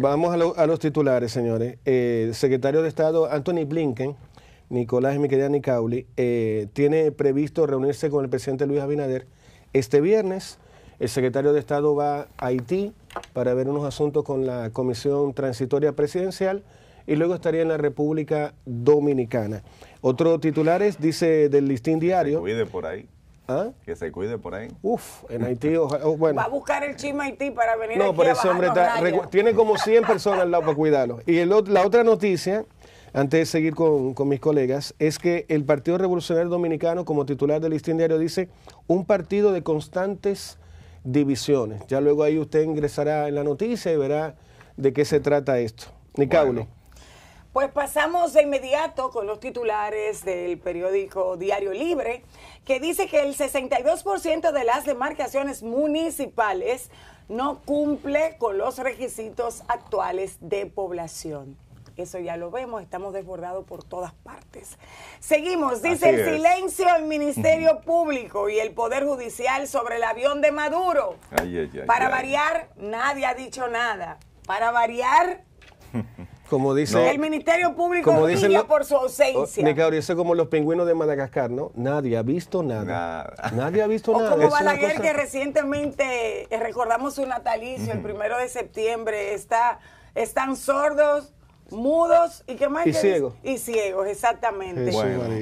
Vamos a, los titulares, señores. el eh, secretario de Estado Anthony Blinken, Nicolás Miquelea Nicauli, eh, tiene previsto reunirse con el presidente Luis Abinader este viernes. El secretario de Estado va a Haití para ver unos asuntos con la Comisión Transitoria Presidencial y luego estaría en la República Dominicana. Otro titular es, dice del listín diario. por ahí. ¿Ah? Que se cuide por ahí. Uf, en Haití, bueno. Va a buscar el chisme Haití para venir No, por ese hombre está, tiene como 100 personas al lado para cuidarlo. Y la otra noticia, antes de seguir con, mis colegas, es que el Partido Revolucionario Dominicano, como titular del listín diario, dice un partido de constantes divisiones. Ya luego ahí usted ingresará en la noticia y verá de qué se trata esto. Nicaulo. Pues pasamos de inmediato con los titulares del periódico Diario Libre, que dice que el 62% de las demarcaciones municipales no cumple con los requisitos actuales de población. Eso ya lo vemos, estamos desbordados por todas partes. Seguimos, dice el silencio del Ministerio Público y el Poder Judicial sobre el avión de Maduro. Para variar, nadie ha dicho nada. Para variar, como dice el Ministerio Público por su ausencia. Me oh, como los pingüinos de Madagascar, ¿no? Nadie ha visto nada. Nadie ha visto o Como Balaguer, que recientemente eh, recordamos su natalicio, el primero de septiembre, está, están sordos, mudos y qué más y ciegos y ciegos exactamente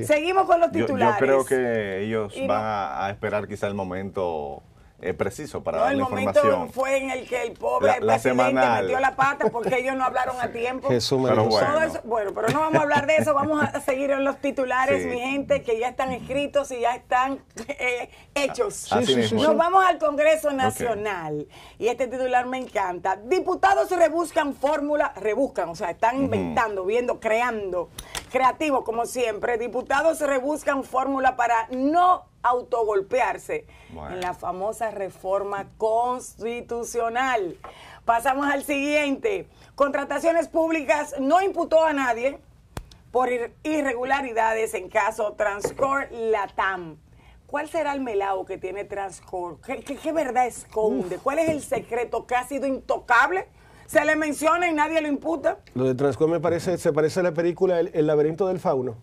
seguimos con los titulares yo, creo que ellos van a esperar quizá el momento es preciso para dar información. El momento fue en el que el pobre la, presidente metió la pata porque ellos no hablaron a tiempo. pero bueno. bueno, pero no vamos a hablar de eso, vamos a seguir en los titulares, mi gente, que ya están escritos y ya están eh, hechos. Ah, Nos vamos al Congreso Nacional y este titular me encanta. Diputados rebuscan fórmula, rebuscan, o sea, están inventando, viendo, creando Creativo, como siempre. Diputados rebuscan fórmula para no autogolpearse en la famosa reforma constitucional. Pasamos al siguiente. Contrataciones públicas no imputó a nadie por irregularidades en caso Transcor Latam. ¿Cuál será el melao que tiene Transcor? qué verdad esconde? ¿Cuál es el secreto que ha sido intocable? se le menciona y nadie lo imputa. Lo de Transcom me parece, se parece a la película el laberinto del fauno.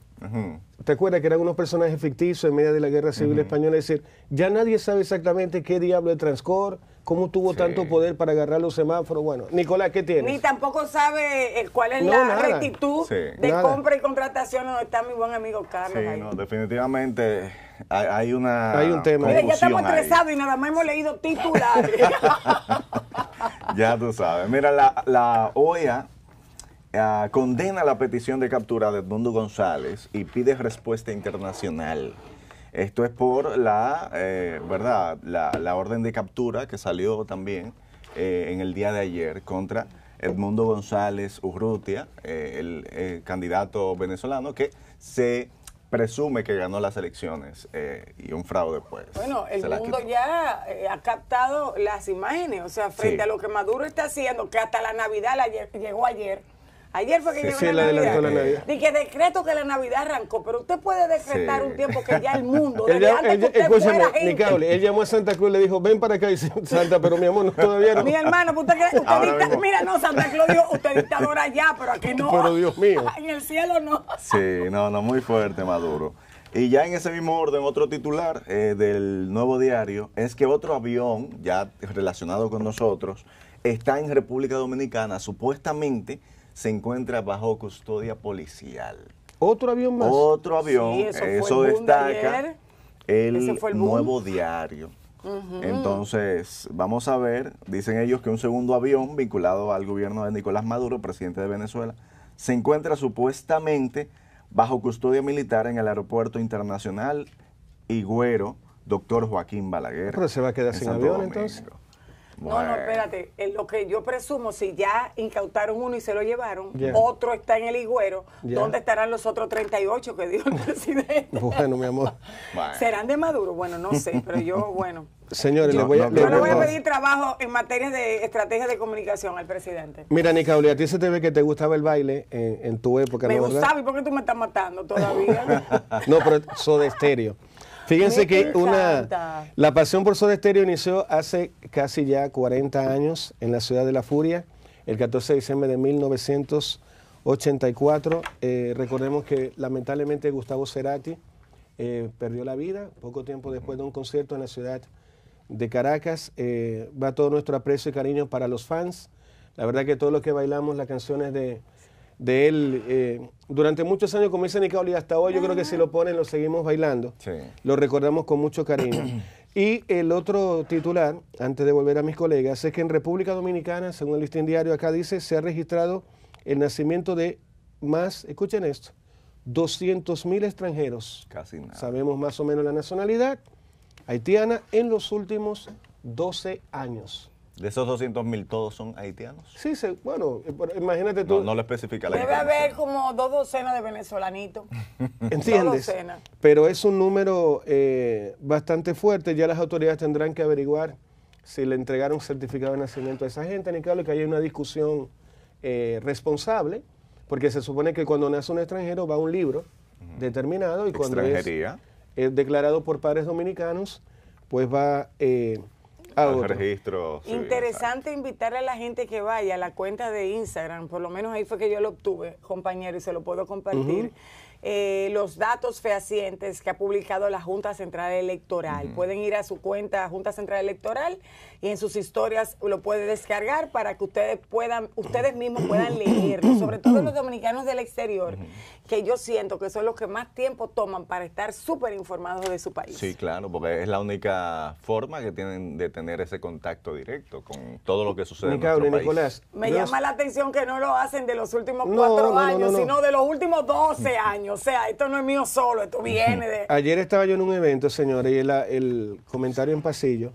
¿Te acuerdas que eran unos personajes ficticios en medio de la Guerra Civil Española? Es decir, ya nadie sabe exactamente qué diablo es Transcor, cómo tuvo tanto poder para agarrar los semáforos. Bueno, Nicolás, ¿qué tienes? Ni tampoco sabe cuál es la rectitud de compra y contratación donde está mi buen amigo Carlos. no, definitivamente hay, una. Hay un tema. ya estamos estresados y nada más hemos leído titulares. ya tú sabes. Mira, la, la OEA Ah, condena la petición de captura de Edmundo González y pide respuesta internacional. Esto es por la, eh, ¿verdad? La, orden de captura que salió también eh, en el día de ayer contra Edmundo González Urrutia, eh, el, candidato venezolano que se presume que ganó las elecciones y un fraude, pues. Bueno, el mundo ya ha captado las imágenes, o sea, frente a lo que Maduro está haciendo, que hasta la Navidad llegó ayer. Ayer fue que sí, llegó la, Navidad. Dije, decreto que la Navidad arrancó, pero usted puede decretar un tiempo que ya el mundo, desde antes que usted fuera gente. él llamó a Santa Cruz y le dijo, ven para acá y Santa, pero mi amor, no, todavía Mi hermano, pues, usted, dicta, mira, no, Santa Cruz dijo, usted dictador allá, pero aquí no. Pero Dios mío. en el cielo no. Sí, no, no, muy fuerte Maduro. Y ya en ese mismo orden, otro titular eh, del nuevo diario es que otro avión, ya relacionado con nosotros, está en República Dominicana, supuestamente se encuentra bajo custodia policial. Otro avión más. Otro avión. eso, destaca el, nuevo diario. Entonces, vamos a ver, dicen ellos que un segundo avión vinculado al gobierno de Nicolás Maduro, presidente de Venezuela, se encuentra supuestamente bajo custodia militar en el aeropuerto internacional Güero, doctor Joaquín Balaguer. Pero se va a quedar sin avión entonces. No, no, espérate. En eh, lo que yo presumo, si ya incautaron uno y se lo llevaron, otro está en el higüero. ¿Dónde estarán los otros 38 que dio el presidente? bueno, mi amor. ¿Serán de Maduro? Bueno, no sé, pero yo, bueno. Señores, yo, voy a, le voy a pedir trabajo en materia de estrategia de comunicación al presidente. Mira, Nicauli, a ti se te ve que te gustaba el baile en, tu época. Me gustaba, ¿y por qué tú me estás matando todavía? no, pero eso de estéreo. Fíjense que una, la pasión por Soda Stereo inició hace casi ya 40 años en la ciudad de La Furia, el 14 de diciembre de 1984. Eh, recordemos que lamentablemente Gustavo Cerati eh, perdió la vida poco tiempo después de un concierto en la ciudad de Caracas. Eh, va todo nuestro aprecio y cariño para los fans. La verdad que todos los que bailamos las canciones de de él eh, durante muchos años como dice y hasta hoy yo creo que si lo ponen lo seguimos bailando. Lo recordamos con mucho cariño. y el otro titular, antes de volver a mis colegas, es que en República Dominicana, según el listín diario acá dice, se ha registrado el nacimiento de más, escuchen esto, 200 mil extranjeros. Casi nada. Sabemos más o menos la nacionalidad haitiana en los últimos 12 años. De esos 200 mil, ¿todos son haitianos? Sí, bueno, eh, imagínate tú. No, lo especifica la Debe haber como dos docenas de venezolanitos. ¿Entiendes? Dos docenas. Pero es un número eh, bastante fuerte. Ya las autoridades tendrán que averiguar si le entregaron certificado de nacimiento a esa gente. Ni claro que hay una discusión eh, responsable, porque se supone que cuando nace un extranjero va a un libro determinado y cuando es declarado por padres dominicanos, pues va Ah, registro. Interesante invitar a la gente que vaya a la cuenta de Instagram, por lo menos ahí fue que yo lo obtuve, compañero, y se lo puedo compartir. Eh, los datos fehacientes que ha publicado la Junta Central Electoral. Pueden ir a su cuenta Junta Central Electoral y en sus historias lo puede descargar para que ustedes puedan, ustedes mismos puedan leer sobre todo los dominicanos del exterior, que yo siento que son los que más tiempo toman para estar súper informados de su país. Sí, claro, porque es la única forma que tienen de tener ese contacto directo con todo lo que sucede en nuestro país. Me llama la atención que no lo hacen de los últimos cuatro años, sino de los últimos doce años. o sea, esto no es mío solo, esto viene de... Ayer estaba yo en un evento, señores, y el, comentario en pasillo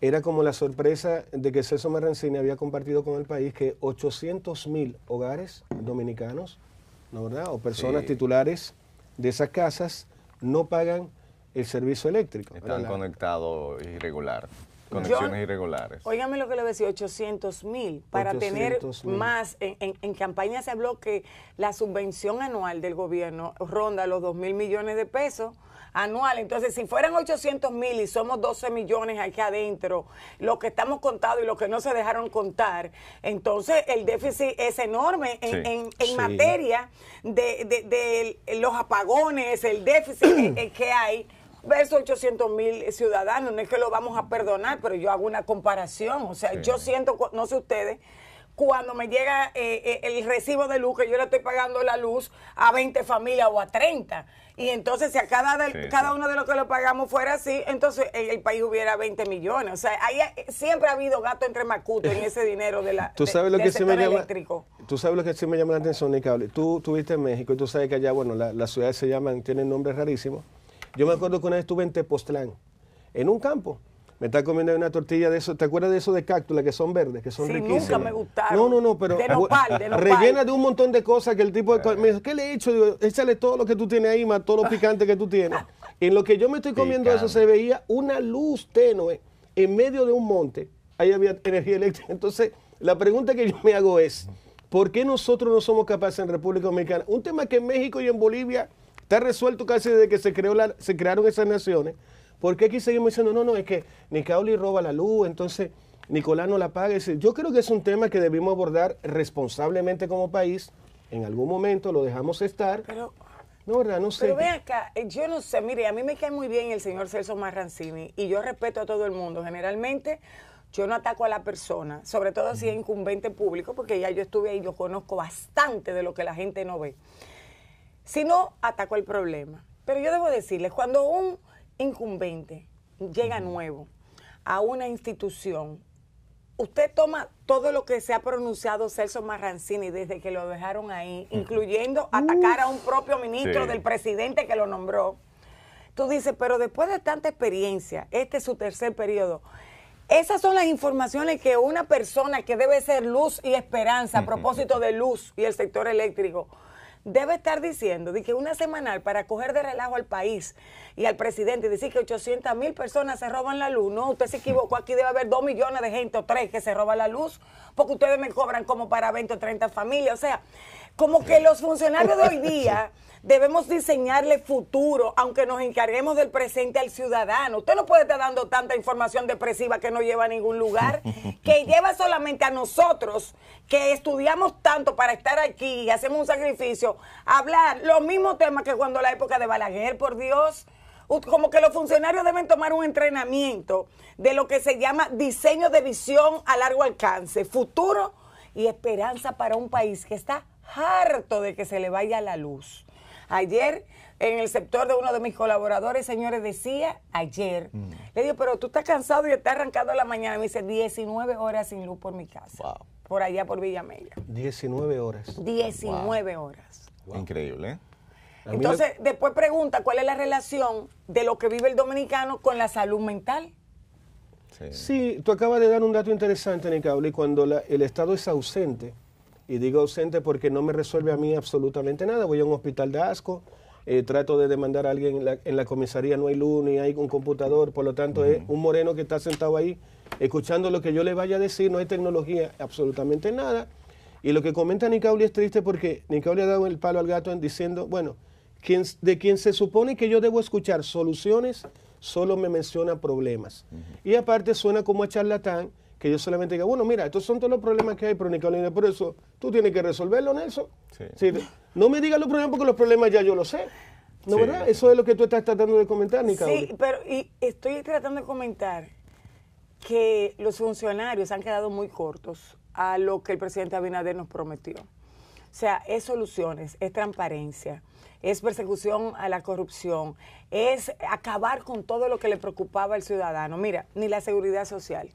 era como la sorpresa de que Celso Marrancini había compartido con el país que 800 mil hogares dominicanos, ¿no verdad? O personas titulares de esas casas no pagan el servicio eléctrico. Están conectados irregular. Conexiones irregulares. Óigame lo que le decía, 800 mil para tener más. En, campaña se habló que la subvención anual del gobierno ronda los 2 mil millones de pesos anuales. Entonces, si fueran 800 mil y somos 12 millones aquí adentro, lo que estamos contados y lo que no se dejaron contar, entonces el déficit es enorme en, materia de, los apagones, el déficit que hay Verso 800 mil ciudadanos. No es que lo vamos a perdonar, pero yo hago una comparación. O sea, yo siento, no sé ustedes, cuando me llega eh, eh, el recibo de luz, que yo le estoy pagando la luz a 20 familias o a 30. Y entonces, si a cada, cada uno de los que lo pagamos fuera así, entonces eh, el, país hubiera 20 millones. O sea, siempre ha habido gato entre macuto en ese dinero de la, ¿Tú sabes lo que me llama, Tú sabes lo que sí me llama la atención, Nicole. Tú estuviste en México y tú sabes que allá, bueno, la, las ciudades se llaman, tienen nombres rarísimos. Yo me acuerdo que una vez estuve en Tepoztlán, en un campo. Me está comiendo una tortilla de eso. ¿Te acuerdas de eso de cáctula que son verdes, que son sí, nunca me gustaron. No, no, no, pero de rellena de un montón de cosas que el tipo eh. Me dijo, ¿qué le he hecho? Digo, échale todo lo que tú tienes ahí, más todo lo picante que tú tienes. En lo que yo me estoy comiendo eso se veía una luz tenue en medio de un monte. Ahí había energía eléctrica. Entonces, la pregunta que yo me hago es, ¿por qué nosotros no somos capaces en República Dominicana? Un tema que en México y en Bolivia Está resuelto casi desde que se, creó la, se crearon esas naciones. ¿Por qué aquí seguimos diciendo, no, no, es que Nicaoli roba la luz, entonces Nicolás no la paga? Yo creo que es un tema que debimos abordar responsablemente como país. En algún momento lo dejamos estar. Pero, no, ¿verdad? No sé. Pero ve acá, eh, yo no sé, mire, a mí me cae muy bien el señor Celso Marrancini y yo respeto a todo el mundo. Generalmente yo no ataco a la persona, sobre todo si es incumbente público, porque ya yo estuve ahí, yo conozco bastante de lo que la gente no ve. Si no, atacó el problema. Pero yo debo decirles, cuando un incumbente llega nuevo a una institución, usted toma todo lo que se ha pronunciado Celso Marrancini desde que lo dejaron ahí, incluyendo atacar a un propio ministro del presidente que lo nombró. Tú dices, pero después de tanta experiencia, este es su tercer periodo. Esas son las informaciones que una persona que debe ser luz y esperanza a propósito de luz y el sector eléctrico debe estar diciendo de que una semanal para coger de relajo al país y al presidente decir que 800 mil personas se roban la luz. No, usted se equivocó. Aquí debe haber 2 millones de gente o 3 que se roban la luz porque ustedes me cobran como para 20 o 30 familias. O sea, como que los funcionarios de hoy día Debemos diseñarle futuro, aunque nos encarguemos del presente al ciudadano. Usted no puede estar dando tanta información depresiva que no lleva a ningún lugar, que lleva solamente a nosotros, que estudiamos tanto para estar aquí y hacemos un sacrificio, hablar los mismos temas que cuando la época de Balaguer, por Dios como que los funcionarios deben tomar un entrenamiento de lo que se llama diseño de visión a largo alcance, futuro y esperanza para un país que está harto de que se le vaya la luz. Ayer, en el sector de uno de mis colaboradores, señores, decía ayer, mm. le digo, pero tú estás cansado y estás arrancando la mañana. Me dice, 19 horas sin luz por mi casa. Por allá, por Villa Mella. 19 horas. 19 horas. Increíble, ¿eh? Entonces, después pregunta cuál es la relación de lo que vive el dominicano con la salud mental. Sí, tú acabas de dar un dato interesante, y cuando el Estado es ausente, y digo ausente porque no me resuelve a mí absolutamente nada. Voy a un hospital de asco, eh, trato de demandar a alguien en la, comisaría, no hay luz ni hay un computador, por lo tanto es eh, un moreno que está sentado ahí escuchando lo que yo le vaya a decir, no hay tecnología, absolutamente nada. Y lo que comenta Nicauli es triste porque Nicauli ha dado el palo al gato en diciendo, bueno, de quien se supone que yo debo escuchar soluciones, solo me menciona problemas. Y aparte suena como a charlatán que yo solamente diga, bueno, mira, estos son todos los problemas que hay, pero Nicolina, por eso tú tienes que resolverlo, Nelson. Sí, no me digas los problemas porque los problemas ya yo los sé. ¿No verdad? Eso es lo que tú estás tratando de comentar, Nicolás. Sí, pero y estoy tratando de comentar que los funcionarios han quedado muy cortos a lo que el presidente Abinader nos prometió. O sea, es soluciones, es transparencia, es persecución a la corrupción, es acabar con todo lo que le preocupaba al ciudadano. Mira, ni la seguridad social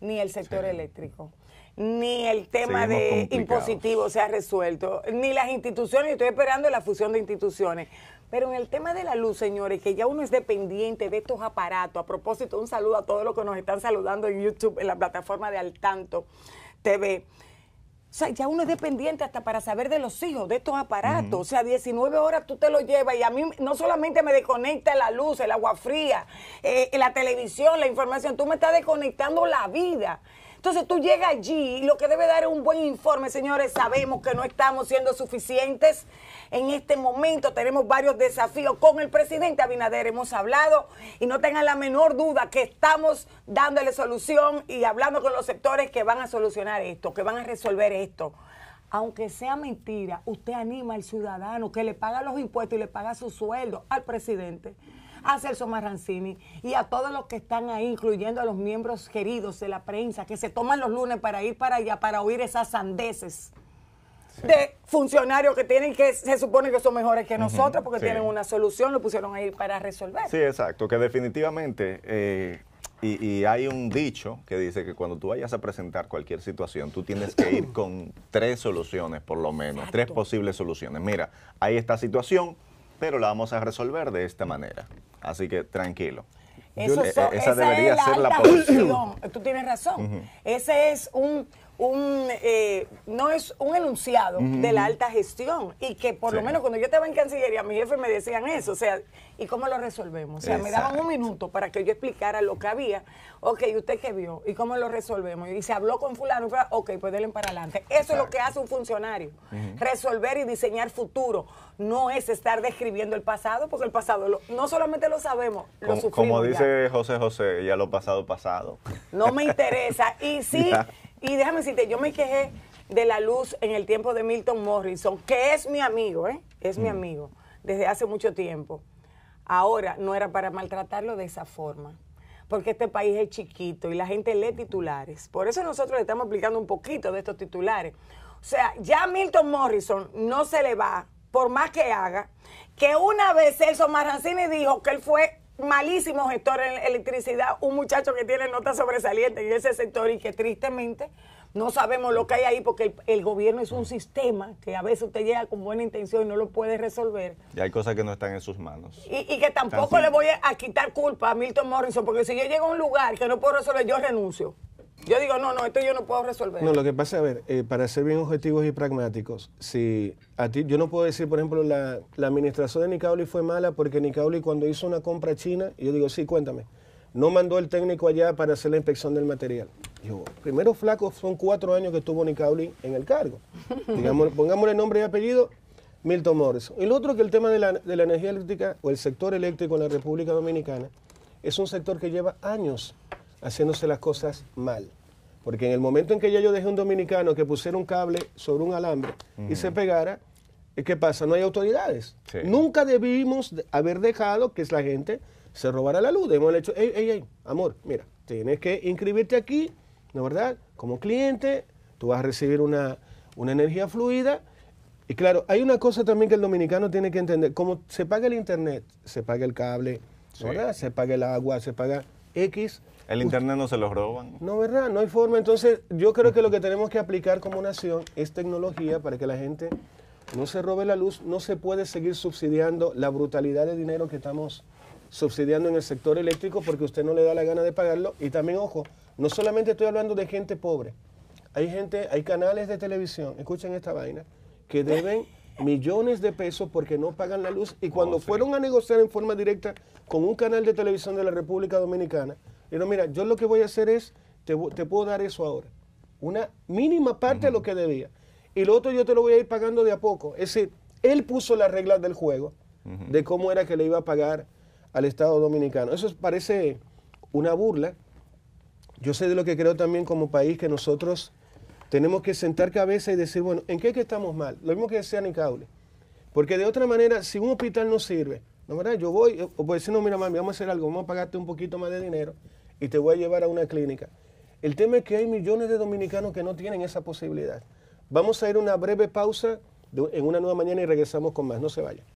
ni el sector eléctrico, ni el tema de impositivos se ha resuelto, ni las instituciones, estoy esperando la fusión de instituciones. Pero en el tema de la luz, señores, que ya uno es dependiente de estos aparatos, a propósito, un saludo a todos los que nos están saludando en YouTube, en la plataforma de Al Tanto TV. O sea, ya uno es dependiente hasta para saber de los hijos, de estos aparatos. O sea, 19 horas tú te lo llevas y a mí no solamente me desconecta la luz, el agua fría, eh, la televisión, la información, tú me estás desconectando la vida. Entonces tú llegas allí y lo que debe dar es un buen informe, señores. Sabemos que no estamos siendo suficientes. En este momento tenemos varios desafíos. Con el presidente Abinader hemos hablado y no tengan la menor duda que estamos dándole solución y hablando con los sectores que van a solucionar esto, que van a resolver esto aunque sea mentira, usted anima al ciudadano que le paga los impuestos y le paga su sueldo al presidente a Celso Marrancini y a todos los que están ahí, incluyendo a los miembros queridos de la prensa, que se toman los lunes para ir para allá, para oír esas sandeces de funcionarios que tienen que, se supone que son mejores que nosotros porque tienen una solución, lo pusieron ahí para resolver. Sí, exacto, que definitivamente... Eh, y, hay un dicho que dice que cuando tú vayas a presentar cualquier situación, tú tienes que ir con tres soluciones por lo menos, tres posibles soluciones. Mira, hay esta situación, pero la vamos a resolver de esta manera. Así que tranquilo. E, esa, debería ser la posición. Tú tienes razón. Ese es un un, eh, no es un enunciado de la alta gestión y que por lo menos cuando yo estaba en Cancillería, mi jefe me decían eso, o sea, ¿y cómo lo resolvemos? O sea, me daban un minuto para que yo explicara lo que había, ok, ¿usted qué vio? ¿Y cómo lo resolvemos? Y se habló con fulano, ok, pues denle para adelante. Eso es lo que hace un funcionario, resolver y diseñar futuro, no es estar describiendo el pasado, porque el pasado no solamente lo sabemos, como, dice José José, ya lo pasado pasado. No me interesa, y sí... Y déjame decirte, yo me quejé de la luz en el tiempo de Milton Morrison, que es mi amigo, ¿eh? Es mi mm. amigo desde hace mucho tiempo. Ahora no era para maltratarlo de esa forma, porque este país es chiquito y la gente lee titulares. Por eso nosotros le estamos explicando un poquito de estos titulares. O sea, ya Milton Morrison no se le va, por más que haga, que una vez Celso Marrancini dijo que él fue malísimo gestor en electricidad, un muchacho que tiene notas sobresaliente en ese sector y que tristemente no sabemos lo que hay ahí porque el, gobierno es un sistema que a veces usted llega con buena intención y no lo puede resolver. Y hay cosas que no están en sus manos. Y, que tampoco le voy a quitar culpa a Milton Morrison porque si yo llego a un lugar que no puedo resolver, yo renuncio. Yo digo, no, no, esto yo no puedo resolver. No, lo que pasa, a ver, eh, para ser bien objetivos y pragmáticos, si a ti, yo no puedo decir, por ejemplo, la, administración de Nicauli fue mala porque Nicauli cuando hizo una compra china, yo digo, sí, cuéntame, no mandó el técnico allá para hacer la inspección del material. Yo, primero flaco, son cuatro años que estuvo Nicauli en el cargo. Digamos, pongámosle nombre y apellido, Milton Morrison. el otro que el tema de la, de la energía eléctrica o el sector eléctrico en la República Dominicana es un sector que lleva años haciéndose las cosas mal. Porque en el momento en que yo, yo dejé un dominicano que pusiera un cable sobre un alambre y se pegara, ¿qué pasa? No hay autoridades. Nunca debimos haber dejado que la gente se robara la luz. Hemos hecho, hey, hey, amor, mira, tienes que inscribirte aquí, ¿no verdad? Como cliente, tú vas a recibir una, energía fluida. Y claro, hay una cosa también que el dominicano tiene que entender. Como se paga el internet, se paga el cable, ¿verdad? Se paga el agua, se paga X el internet no se los roban. No, ¿verdad? No hay forma. Entonces, yo creo que lo que tenemos que aplicar como nación es tecnología para que la gente no se robe la luz. No se puede seguir subsidiando la brutalidad de dinero que estamos subsidiando en el sector eléctrico porque usted no le da la gana de pagarlo. Y también, ojo, no solamente estoy hablando de gente pobre. Hay gente, hay canales de televisión, escuchen esta vaina, que deben millones de pesos porque no pagan la luz. Y cuando fueron a negociar en forma directa con un canal de televisión de la República Dominicana, no mira, yo lo que voy a hacer es, te, puedo dar eso ahora. Una mínima parte de lo que debía. Y lo otro yo te lo voy a ir pagando de a poco. Es decir, él puso las reglas del juego de cómo era que le iba a pagar al Estado dominicano. Eso parece una burla. Yo sé de lo que creo también como país que nosotros tenemos que sentar cabeza y decir, bueno, ¿en qué es que estamos mal? Lo mismo que decía Nicaule. Porque de otra manera, si un hospital no sirve, no, ¿verdad? Yo voy, o puede decir, no, mira, mami, vamos a hacer algo, vamos a pagarte un poquito más de dinero y te voy a llevar a una clínica. El tema es que hay millones de dominicanos que no tienen esa posibilidad. Vamos a ir a una breve pausa en una nueva mañana y regresamos con más. No se vayan.